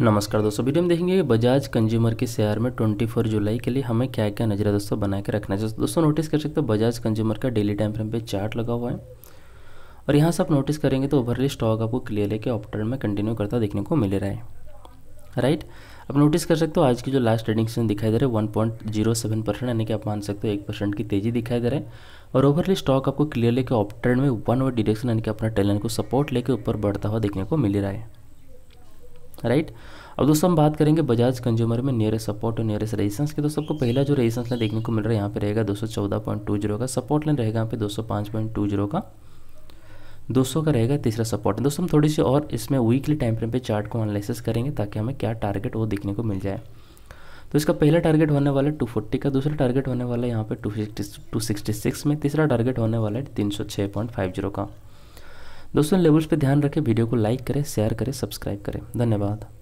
नमस्कार दोस्तों वीडियो में देखेंगे बजाज कंज्यूमर के शेयर में 24 जुलाई के लिए हमें क्या क्या नजर दोस्तों बना के रखना चाहिए दोस्तों नोटिस कर सकते हो बजाज कंज्यूमर का डेली टाइम फ्रेम पे चार्ट लगा हुआ है और यहाँ से आप नोटिस करेंगे तो ओवरली स्टॉक आपको क्लियर लेके ऑप्टर में कंटिन्यू करता देखने को मिल रहा है राइट आप नोटिस कर सकते हो आज की जो लास्ट ट्रेडिंग सेशन दिखाई दे रहा है one point zero seven percent यानी कि आप मान सकते हो एक परसेंट की तेजी दिखाई दे रहा है और ओवरली स्टॉक आपको क्लियर लेके कि ऑप्टर में वन और डिरेक्शन यानी कि अपना टैलेंट को सपोर्ट लेकर ऊपर बढ़ता हुआ देखने को मिल रहा है राइट अब दोस्तों हम बात करेंगे बजाज कंज्यूमर में नियरेस्ट सपोर्ट और नियरेस्ट रेजिस्टेंस के दोस्तों आपको पहला जो रेजिस्टेंस लाइन देखने को मिल रहा है यहाँ पे रहेगा दो का सपोर्ट लाइन रहेगा यहाँ पे दो का 200 का रहेगा तीसरा सपोर्ट दोस्तों हम थोड़ी सी और इसमें वीकली टाइम फ्रेम पे चार्ट को एनालिसिस करेंगे ताकि हमें क्या टारगेट वो देखने को मिल जाए तो इसका पहला टारगेट होने वाला है फोर्टी का दूसरा टारगेट होने वाला है यहाँ पे सिक्स में तीसरा टारगेट होने वाला है जीरो का दोस्तों लेवल्स पर ध्यान रखें वीडियो को लाइक करें शेयर करें सब्सक्राइब करें धन्यवाद